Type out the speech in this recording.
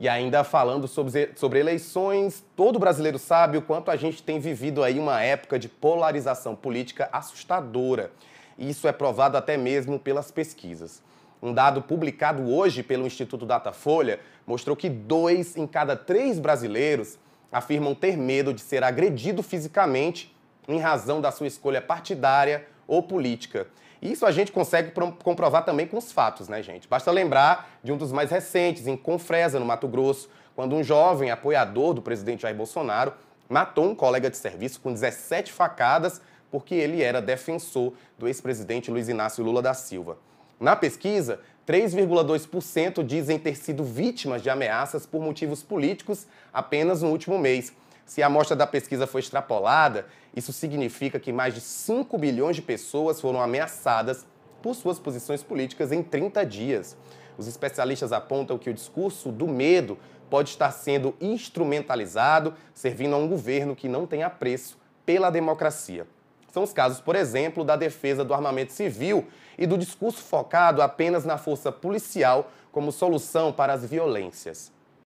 E ainda falando sobre, eleições, todo brasileiro sabe o quanto a gente tem vivido aí uma época de polarização política assustadora. Isso é provado até mesmo pelas pesquisas. Um dado publicado hoje pelo Instituto Datafolha mostrou que dois em cada três brasileiros afirmam ter medo de ser agredido fisicamente em razão da sua escolha partidária ou política. Isso a gente consegue comprovar também com os fatos, né, gente? Basta lembrar de um dos mais recentes, em Confresa, no Mato Grosso, quando um jovem apoiador do presidente Jair Bolsonaro matou um colega de serviço com 17 facadas porque ele era defensor do ex-presidente Luiz Inácio Lula da Silva. Na pesquisa, 3,2% dizem ter sido vítimas de ameaças por motivos políticos apenas no último mês. Se a amostra da pesquisa foi extrapolada, isso significa que mais de 5 bilhões de pessoas foram ameaçadas por suas posições políticas em 30 dias. Os especialistas apontam que o discurso do medo pode estar sendo instrumentalizado, servindo a um governo que não tem apreço pela democracia. São os casos, por exemplo, da defesa do armamento civil e do discurso focado apenas na força policial como solução para as violências.